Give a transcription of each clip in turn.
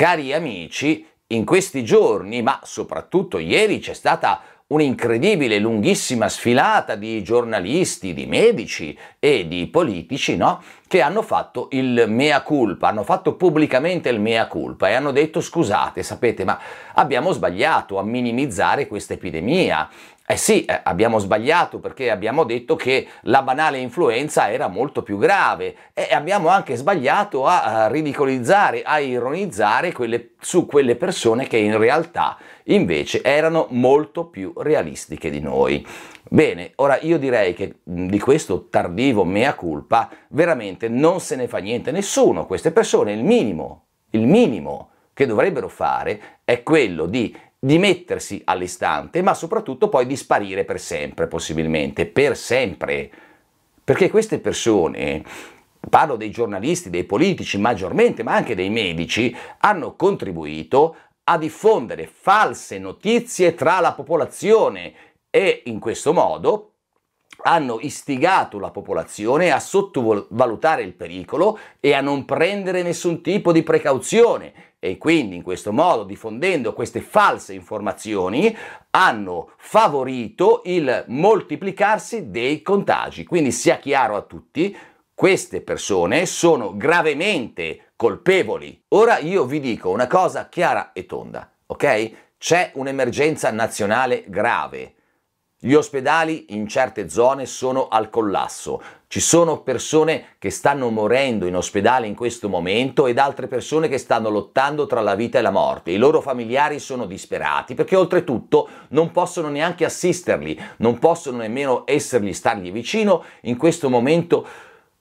Cari amici, in questi giorni, ma soprattutto ieri, c'è stata un'incredibile, lunghissima sfilata di giornalisti, di medici e di politici, no? Che hanno fatto il mea culpa, hanno fatto pubblicamente il mea culpa e hanno detto scusate, sapete, ma abbiamo sbagliato a minimizzare questa epidemia, eh sì, eh, abbiamo sbagliato perché abbiamo detto che la banale influenza era molto più grave e abbiamo anche sbagliato a, a ridicolizzare, a ironizzare quelle, su quelle persone che in realtà invece erano molto più realistiche di noi. Bene, ora io direi che di questo tardivo mea culpa veramente non se ne fa niente nessuno, queste persone il minimo, il minimo che dovrebbero fare è quello di dimettersi all'istante, ma soprattutto poi di sparire per sempre, possibilmente, per sempre. Perché queste persone, parlo dei giornalisti, dei politici maggiormente, ma anche dei medici, hanno contribuito a diffondere false notizie tra la popolazione e in questo modo hanno istigato la popolazione a sottovalutare il pericolo e a non prendere nessun tipo di precauzione, e quindi in questo modo diffondendo queste false informazioni hanno favorito il moltiplicarsi dei contagi. Quindi sia chiaro a tutti, queste persone sono gravemente colpevoli. Ora io vi dico una cosa chiara e tonda, ok? C'è un'emergenza nazionale grave gli ospedali in certe zone sono al collasso, ci sono persone che stanno morendo in ospedale in questo momento ed altre persone che stanno lottando tra la vita e la morte. I loro familiari sono disperati perché oltretutto non possono neanche assisterli, non possono nemmeno essergli, stargli vicino in questo momento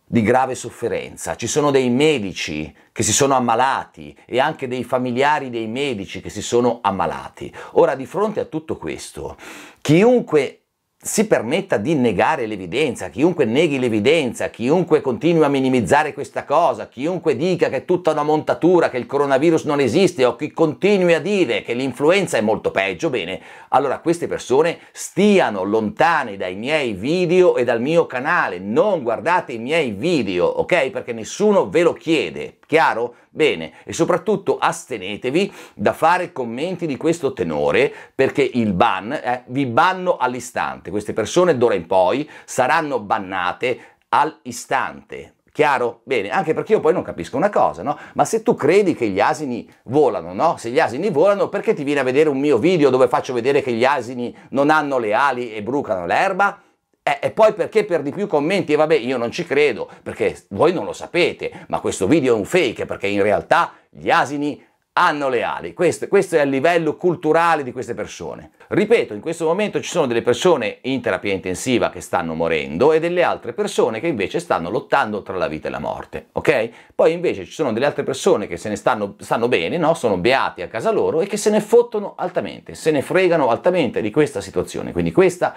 di grave sofferenza, ci sono dei medici che si sono ammalati e anche dei familiari dei medici che si sono ammalati. Ora, di fronte a tutto questo, chiunque si permetta di negare l'evidenza, chiunque neghi l'evidenza, chiunque continui a minimizzare questa cosa, chiunque dica che è tutta una montatura, che il coronavirus non esiste o chi continui a dire che l'influenza è molto peggio, bene, allora queste persone stiano lontane dai miei video e dal mio canale, non guardate i miei video, ok? Perché nessuno ve lo chiede, Chiaro? Bene, e soprattutto astenetevi da fare commenti di questo tenore perché il ban, eh, vi banno all'istante, queste persone d'ora in poi saranno bannate all'istante. Chiaro? Bene, anche perché io poi non capisco una cosa, no? Ma se tu credi che gli asini volano, no? Se gli asini volano, perché ti viene a vedere un mio video dove faccio vedere che gli asini non hanno le ali e brucano l'erba? Eh, e poi perché per di più commenti? E vabbè, io non ci credo, perché voi non lo sapete, ma questo video è un fake, perché in realtà gli asini hanno le ali. Questo, questo, è a livello culturale di queste persone. Ripeto, in questo momento ci sono delle persone in terapia intensiva che stanno morendo e delle altre persone che invece stanno lottando tra la vita e la morte, ok? Poi invece ci sono delle altre persone che se ne stanno, stanno bene, no? Sono beati a casa loro e che se ne fottono altamente, se ne fregano altamente di questa situazione. Quindi questa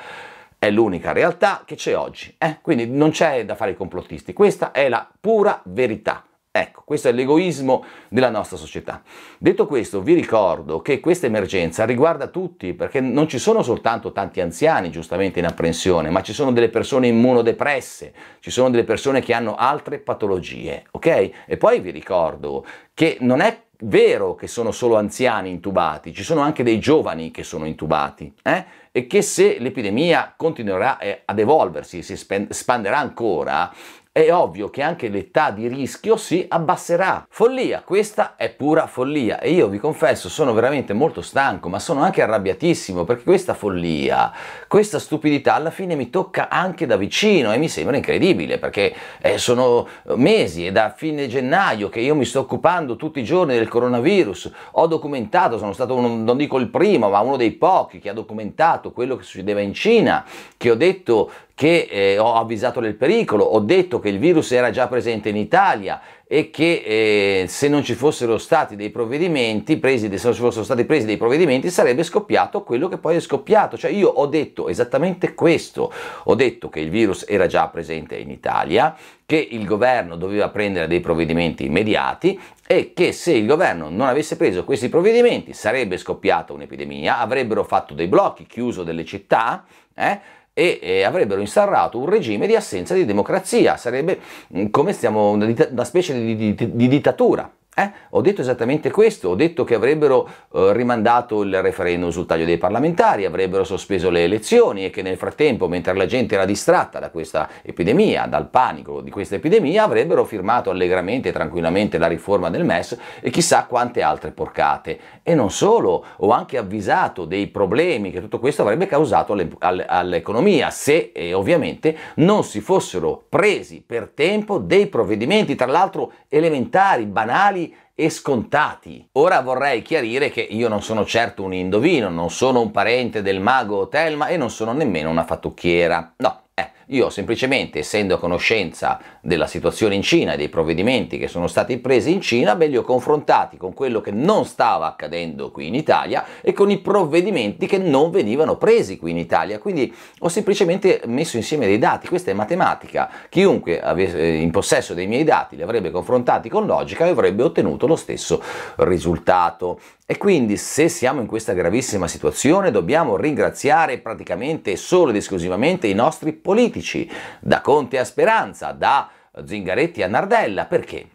è l'unica realtà che c'è oggi, eh? quindi non c'è da fare i complottisti, questa è la pura verità. Ecco, questo è l'egoismo della nostra società. Detto questo, vi ricordo che questa emergenza riguarda tutti, perché non ci sono soltanto tanti anziani giustamente in apprensione, ma ci sono delle persone immunodepresse, ci sono delle persone che hanno altre patologie, ok? E poi vi ricordo che non è vero che sono solo anziani intubati, ci sono anche dei giovani che sono intubati, eh? e che se l'epidemia continuerà eh, ad evolversi, si espanderà ancora, è ovvio che anche l'età di rischio si abbasserà. Follia, questa è pura follia e io vi confesso sono veramente molto stanco, ma sono anche arrabbiatissimo perché questa follia, questa stupidità alla fine mi tocca anche da vicino e mi sembra incredibile perché eh, sono mesi e da fine gennaio che io mi sto occupando tutti i giorni del coronavirus, ho documentato, sono stato uno, non dico il primo, ma uno dei pochi che ha documentato quello che succedeva in Cina, che ho detto che eh, ho avvisato del pericolo, ho detto che il virus era già presente in Italia e che eh, se non ci fossero stati dei provvedimenti presi, se non ci fossero stati presi dei provvedimenti sarebbe scoppiato quello che poi è scoppiato, cioè io ho detto esattamente questo, ho detto che il virus era già presente in Italia, che il governo doveva prendere dei provvedimenti immediati e che se il governo non avesse preso questi provvedimenti sarebbe scoppiata un'epidemia, avrebbero fatto dei blocchi, chiuso delle città, eh, e, e avrebbero instaurato un regime di assenza di democrazia, sarebbe mm, come stiamo, una, una specie di, di, di dittatura. Eh, ho detto esattamente questo, ho detto che avrebbero eh, rimandato il referendum sul taglio dei parlamentari, avrebbero sospeso le elezioni e che nel frattempo, mentre la gente era distratta da questa epidemia, dal panico di questa epidemia, avrebbero firmato allegramente e tranquillamente la riforma del MES e chissà quante altre porcate. E non solo, ho anche avvisato dei problemi che tutto questo avrebbe causato all'economia se eh, ovviamente non si fossero presi per tempo dei provvedimenti, tra l'altro elementari, banali, naturali e scontati. Ora vorrei chiarire che io non sono certo un indovino, non sono un parente del mago Telma e non sono nemmeno una fattucchiera. No, io semplicemente, essendo a conoscenza della situazione in Cina e dei provvedimenti che sono stati presi in Cina, me li ho confrontati con quello che non stava accadendo qui in Italia e con i provvedimenti che non venivano presi qui in Italia. Quindi ho semplicemente messo insieme dei dati, questa è matematica. Chiunque avesse, eh, in possesso dei miei dati li avrebbe confrontati con logica e avrebbe ottenuto lo stesso risultato. E quindi se siamo in questa gravissima situazione dobbiamo ringraziare praticamente solo ed esclusivamente i nostri politici, da Conte a Speranza, da Zingaretti a Nardella, perché?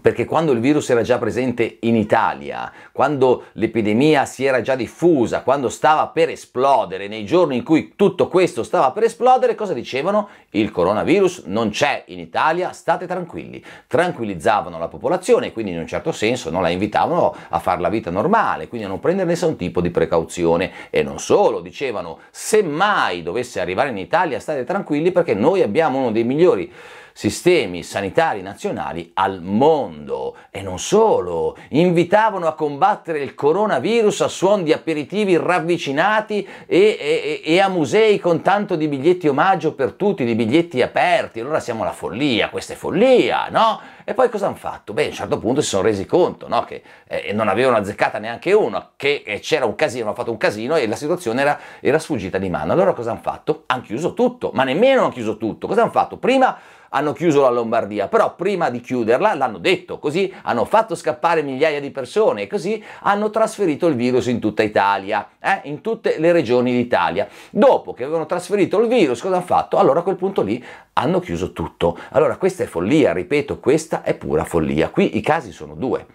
perché quando il virus era già presente in Italia, quando l'epidemia si era già diffusa, quando stava per esplodere, nei giorni in cui tutto questo stava per esplodere, cosa dicevano? Il coronavirus non c'è in Italia, state tranquilli. Tranquillizzavano la popolazione, quindi in un certo senso non la invitavano a fare la vita normale, quindi a non prendere nessun tipo di precauzione. E non solo, dicevano, se mai dovesse arrivare in Italia, state tranquilli perché noi abbiamo uno dei migliori sistemi sanitari nazionali al mondo. E non solo, invitavano a combattere il coronavirus a suon di aperitivi ravvicinati e, e, e a musei con tanto di biglietti omaggio per tutti, di biglietti aperti. Allora siamo alla follia, questa è follia, no? E poi cosa hanno fatto? Beh, a un certo punto si sono resi conto no? che eh, non avevano azzeccata neanche uno, che eh, c'era un casino, hanno fatto un casino e la situazione era, era sfuggita di mano. Allora cosa hanno fatto? Hanno chiuso tutto, ma nemmeno hanno chiuso tutto. Cosa hanno fatto? Prima hanno chiuso la Lombardia, però prima di chiuderla l'hanno detto, così hanno fatto scappare migliaia di persone e così hanno trasferito il virus in tutta Italia, eh? in tutte le regioni d'Italia. Dopo che avevano trasferito il virus, cosa hanno fatto? Allora a quel punto lì hanno chiuso tutto. Allora questa è follia, ripeto, questa è pura follia. Qui i casi sono due.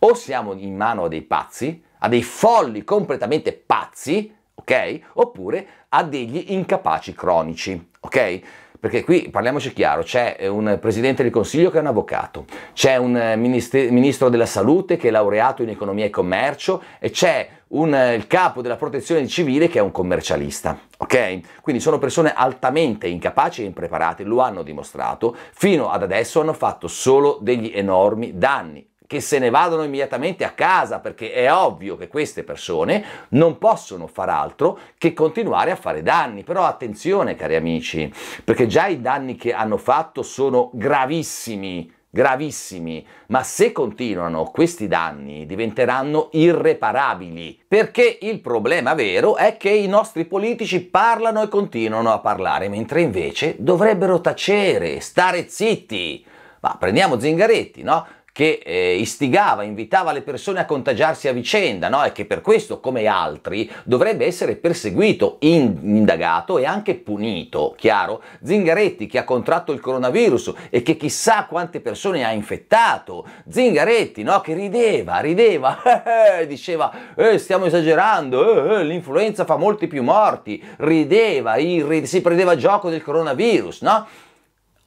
O siamo in mano a dei pazzi, a dei folli completamente pazzi, ok? Oppure a degli incapaci cronici, ok? Perché qui parliamoci chiaro, c'è eh, un presidente del Consiglio che è un avvocato, c'è un eh, ministro della Salute che è laureato in economia e commercio e c'è un, eh, il capo della protezione civile che è un commercialista. Ok? Quindi sono persone altamente incapaci e impreparate, lo hanno dimostrato, fino ad adesso hanno fatto solo degli enormi danni che se ne vadano immediatamente a casa, perché è ovvio che queste persone non possono far altro che continuare a fare danni. Però attenzione, cari amici, perché già i danni che hanno fatto sono gravissimi gravissimi, ma se continuano questi danni diventeranno irreparabili, perché il problema vero è che i nostri politici parlano e continuano a parlare, mentre invece dovrebbero tacere, stare zitti. Ma prendiamo Zingaretti, no? che eh, istigava, invitava le persone a contagiarsi a vicenda no? e che per questo, come altri, dovrebbe essere perseguito, indagato e anche punito, chiaro? Zingaretti che ha contratto il coronavirus e che chissà quante persone ha infettato, Zingaretti no? che rideva, rideva, eh, diceva eh, stiamo esagerando, eh, eh, l'influenza fa molti più morti, rideva, si prendeva gioco del coronavirus, no?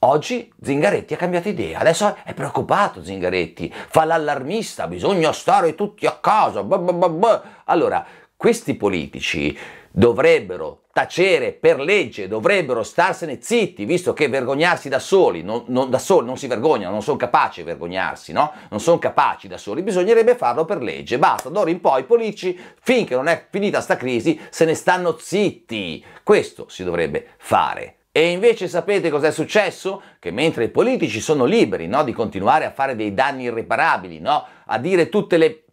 Oggi Zingaretti ha cambiato idea, adesso è preoccupato Zingaretti, fa l'allarmista, bisogna stare tutti a casa. Bah bah bah allora, questi politici dovrebbero tacere per legge, dovrebbero starsene zitti, visto che vergognarsi da soli, non, non, da soli non si vergognano, non sono capaci di vergognarsi, no? Non sono capaci da soli, bisognerebbe farlo per legge. Basta, d'ora in poi i politici, finché non è finita sta crisi, se ne stanno zitti. Questo si dovrebbe fare. E invece sapete cos'è successo? Che mentre i politici sono liberi no, di continuare a fare dei danni irreparabili, no, a dire tutte le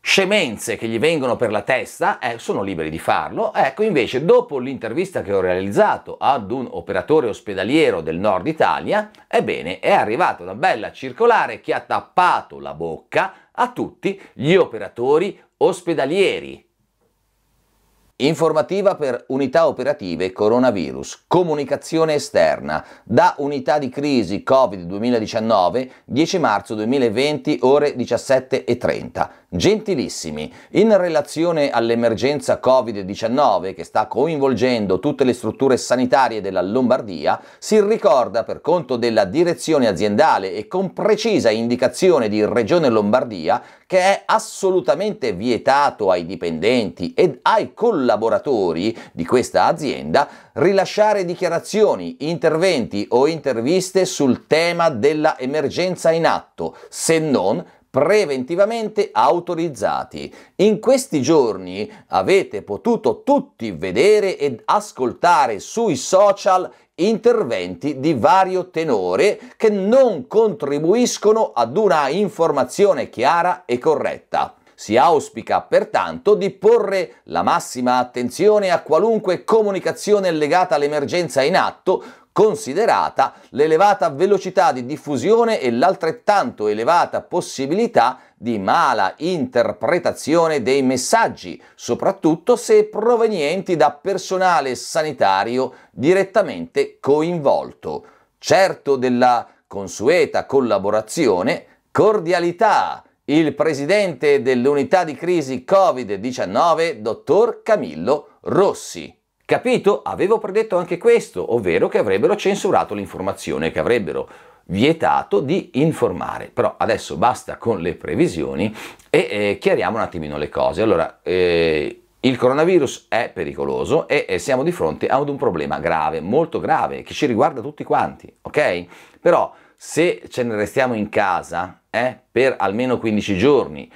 scemenze che gli vengono per la testa, eh, sono liberi di farlo. Ecco, invece, dopo l'intervista che ho realizzato ad un operatore ospedaliero del nord Italia, ebbene, è arrivata una bella circolare che ha tappato la bocca a tutti gli operatori ospedalieri Informativa per unità operative coronavirus, comunicazione esterna, da unità di crisi Covid 2019, 10 marzo 2020, ore 17.30. Gentilissimi, in relazione all'emergenza Covid-19 che sta coinvolgendo tutte le strutture sanitarie della Lombardia, si ricorda per conto della direzione aziendale e con precisa indicazione di Regione Lombardia che è assolutamente vietato ai dipendenti ed ai collaboratori di questa azienda rilasciare dichiarazioni, interventi o interviste sul tema della emergenza in atto, se non preventivamente autorizzati. In questi giorni avete potuto tutti vedere ed ascoltare sui social interventi di vario tenore che non contribuiscono ad una informazione chiara e corretta. Si auspica pertanto di porre la massima attenzione a qualunque comunicazione legata all'emergenza in atto considerata l'elevata velocità di diffusione e l'altrettanto elevata possibilità di mala interpretazione dei messaggi, soprattutto se provenienti da personale sanitario direttamente coinvolto. Certo della consueta collaborazione, cordialità, il presidente dell'unità di crisi Covid-19, dottor Camillo Rossi. Capito? Avevo predetto anche questo, ovvero che avrebbero censurato l'informazione, che avrebbero vietato di informare. Però adesso basta con le previsioni e eh, chiariamo un attimino le cose. Allora, eh, il coronavirus è pericoloso e, e eh, siamo di fronte ad un problema grave, molto grave, che ci riguarda tutti quanti, ok? Però se ce ne restiamo in casa eh, per almeno 15 giorni,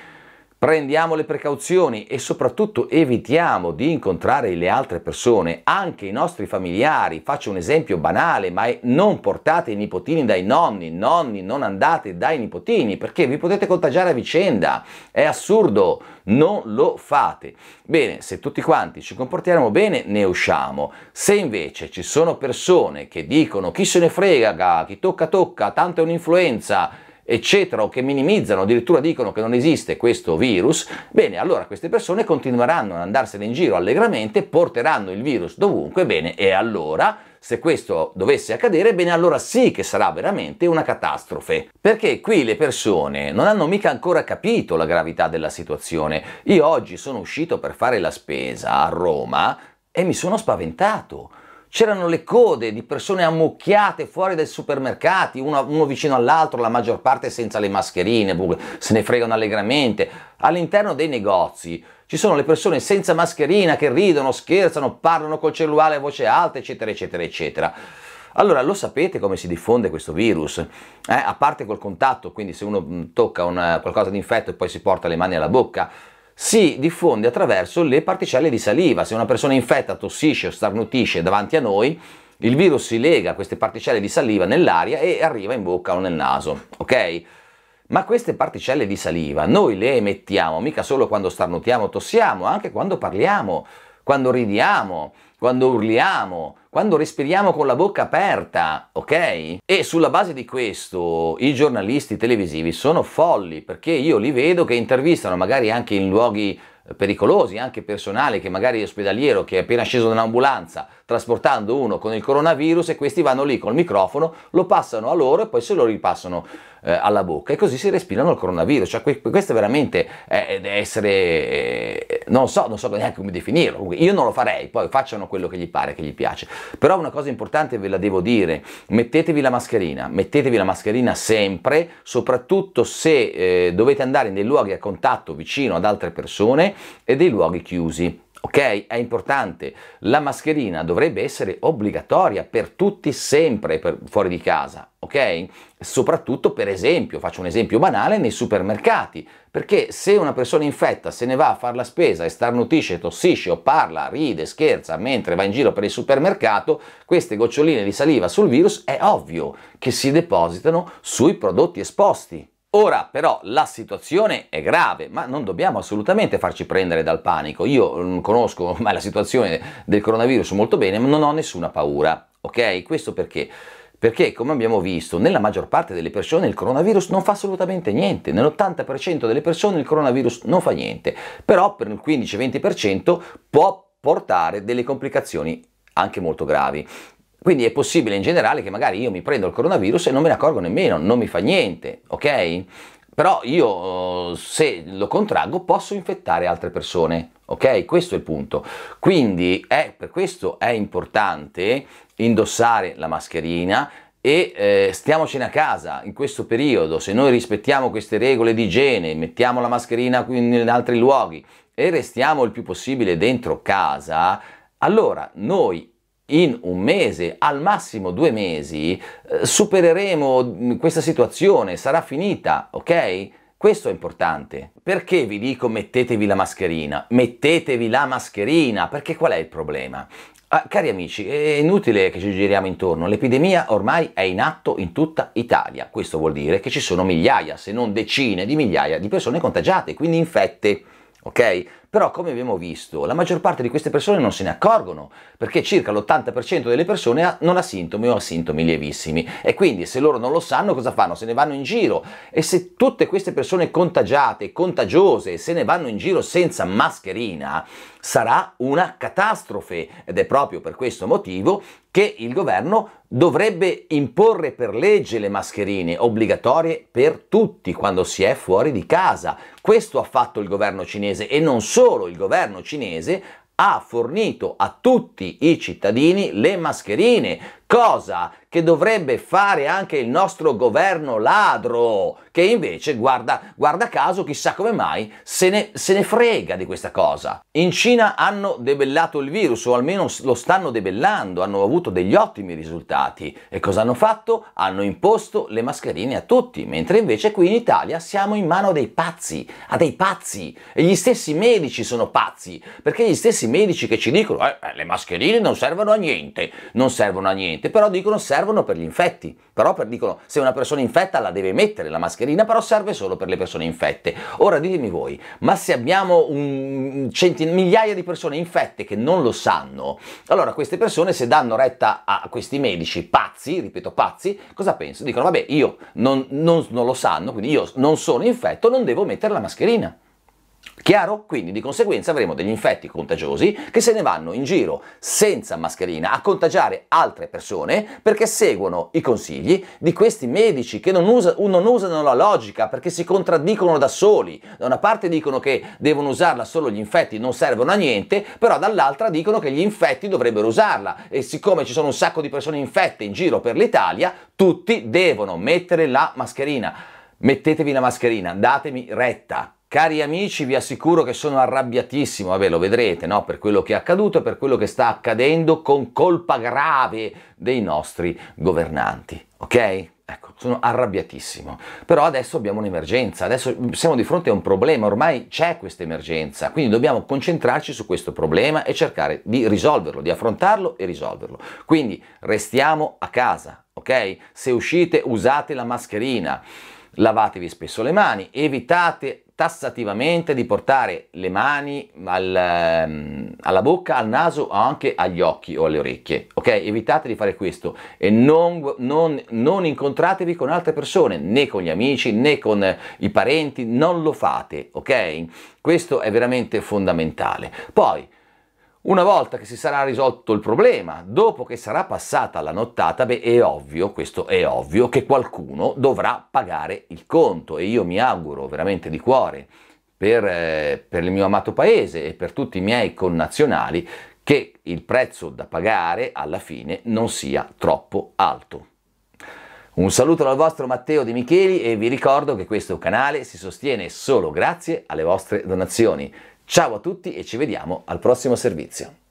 prendiamo le precauzioni e soprattutto evitiamo di incontrare le altre persone, anche i nostri familiari. Faccio un esempio banale, ma non portate i nipotini dai nonni, nonni non andate dai nipotini perché vi potete contagiare a vicenda, è assurdo, non lo fate. Bene, se tutti quanti ci comportiamo bene ne usciamo, se invece ci sono persone che dicono chi se ne frega, chi tocca tocca, tanto è un'influenza, eccetera, o che minimizzano, addirittura dicono che non esiste questo virus, bene, allora queste persone continueranno ad andarsene in giro allegramente, porteranno il virus dovunque, bene, e allora se questo dovesse accadere, bene allora sì che sarà veramente una catastrofe. Perché qui le persone non hanno mica ancora capito la gravità della situazione. Io oggi sono uscito per fare la spesa a Roma e mi sono spaventato c'erano le code di persone ammucchiate fuori dai supermercati, uno, uno vicino all'altro, la maggior parte senza le mascherine, se ne fregano allegramente. All'interno dei negozi ci sono le persone senza mascherina che ridono, scherzano, parlano col cellulare a voce alta, eccetera, eccetera, eccetera. Allora, lo sapete come si diffonde questo virus? Eh, a parte col contatto, quindi se uno mm, tocca una, qualcosa di infetto e poi si porta le mani alla bocca, si diffonde attraverso le particelle di saliva. Se una persona infetta tossisce o starnutisce davanti a noi, il virus si lega a queste particelle di saliva nell'aria e arriva in bocca o nel naso, ok? Ma queste particelle di saliva noi le emettiamo mica solo quando starnutiamo o tossiamo, anche quando parliamo, quando ridiamo, quando urliamo, quando respiriamo con la bocca aperta, ok? E sulla base di questo i giornalisti televisivi sono folli, perché io li vedo che intervistano magari anche in luoghi eh, pericolosi, anche personali, che magari è ospedaliero che è appena sceso da un'ambulanza trasportando uno con il coronavirus e questi vanno lì col microfono, lo passano a loro e poi se lo ripassano eh, alla bocca e così si respirano il coronavirus. Cioè, que- questo è veramente eh, essere, eh, non, so, non so neanche come definirlo, io non lo farei, poi facciano quello che gli pare, che gli piace. Però una cosa importante ve la devo dire, mettetevi la mascherina, mettetevi la mascherina sempre, soprattutto se eh, dovete andare nei luoghi a contatto vicino ad altre persone e dei luoghi chiusi Ok? È importante. La mascherina dovrebbe essere obbligatoria per tutti sempre per fuori di casa, ok? Soprattutto per esempio, faccio un esempio banale, nei supermercati, perché se una persona infetta se ne va a fare la spesa e starnutisce, tossisce o parla, ride, scherza mentre va in giro per il supermercato, queste goccioline di saliva sul virus è ovvio che si depositano sui prodotti esposti. Ora però la situazione è grave, ma non dobbiamo assolutamente farci prendere dal panico. Io mm, conosco ormai la situazione del coronavirus molto bene, ma non ho nessuna paura, ok? Questo perché? Perché, come abbiamo visto, nella maggior parte delle persone il coronavirus non fa assolutamente niente, nell'80% delle persone il coronavirus non fa niente, però per il 15-20% può portare delle complicazioni anche molto gravi. Quindi è possibile in generale che magari io mi prendo il coronavirus e non me ne accorgo nemmeno, non mi fa niente, ok? Però io eh, se lo contraggo posso infettare altre persone, ok? Questo è il punto. Quindi è, per questo è importante indossare la mascherina, e eh, stiamocene a casa in questo periodo, se noi rispettiamo queste regole di igiene, mettiamo la mascherina in altri luoghi e restiamo il più possibile dentro casa, allora noi in un mese, al massimo due mesi, eh, supereremo mm, questa situazione, sarà finita, ok? Questo è importante. Perché vi dico mettetevi la mascherina? Mettetevi la mascherina, perché qual è il problema? Ah, cari amici, è inutile che ci giriamo intorno, l'epidemia ormai è in atto in tutta Italia, questo vuol dire che ci sono migliaia, se non decine di migliaia di persone contagiate, quindi infette ok? Però come abbiamo visto, la maggior parte di queste persone non se ne accorgono, perché circa l'80% delle persone non ha sintomi o ha sintomi lievissimi e quindi se loro non lo sanno cosa fanno? Se ne vanno in giro e se tutte queste persone contagiate, contagiose, se ne vanno in giro senza mascherina, sarà una catastrofe ed è proprio per questo motivo che il governo dovrebbe imporre per legge le mascherine obbligatorie per tutti quando si è fuori di casa. Questo ha fatto il governo cinese e non solo il governo cinese ha fornito a tutti i cittadini le mascherine cosa che dovrebbe fare anche il nostro governo ladro, che invece, guarda, guarda caso, chissà come mai, se ne, se ne frega di questa cosa. In Cina hanno debellato il virus, o almeno lo stanno debellando, hanno avuto degli ottimi risultati. E cosa hanno fatto? Hanno imposto le mascherine a tutti, mentre invece qui in Italia siamo in mano dei pazzi, a dei pazzi. E gli stessi medici sono pazzi, perché gli stessi medici che ci dicono eh, eh le mascherine non servono a niente, non servono a niente niente, però dicono servono per gli infetti, però per, dicono se una persona infetta la deve mettere la mascherina, però serve solo per le persone infette. Ora ditemi voi, ma se abbiamo un centin- migliaia di persone infette che non lo sanno, allora queste persone se danno retta a questi medici pazzi, ripeto pazzi, cosa pensano? Dicono vabbè io non, non, non lo sanno, quindi io non sono infetto, non devo mettere la mascherina. Chiaro? Quindi di conseguenza avremo degli infetti contagiosi che se ne vanno in giro senza mascherina a contagiare altre persone perché seguono i consigli di questi medici che non, usa, non, usano la logica perché si contraddicono da soli. Da una parte dicono che devono usarla solo gli infetti, non servono a niente, però dall'altra dicono che gli infetti dovrebbero usarla e siccome ci sono un sacco di persone infette in giro per l'Italia, tutti devono mettere la mascherina. Mettetevi la mascherina, datemi retta. Cari amici, vi assicuro che sono arrabbiatissimo, vabbè lo vedrete, no? per quello che è accaduto e per quello che sta accadendo con colpa grave dei nostri governanti, ok? Ecco, sono arrabbiatissimo. Però adesso abbiamo un'emergenza, adesso siamo di fronte a un problema, ormai c'è questa emergenza, quindi dobbiamo concentrarci su questo problema e cercare di risolverlo, di affrontarlo e risolverlo. Quindi restiamo a casa, ok? Se uscite usate la mascherina lavatevi spesso le mani, evitate tassativamente di portare le mani al, ehm, alla bocca, al naso o anche agli occhi o alle orecchie, ok? Evitate di fare questo e non, non, non incontratevi con altre persone, né con gli amici né con i parenti, non lo fate, ok? Questo è veramente fondamentale. Poi, una volta che si sarà risolto il problema, dopo che sarà passata la nottata, beh è ovvio, questo è ovvio, che qualcuno dovrà pagare il conto e io mi auguro veramente di cuore per, eh, per il mio amato paese e per tutti i miei connazionali che il prezzo da pagare alla fine non sia troppo alto. Un saluto dal vostro Matteo Di Micheli e vi ricordo che questo canale si sostiene solo grazie alle vostre donazioni. Ciao a tutti e ci vediamo al prossimo servizio.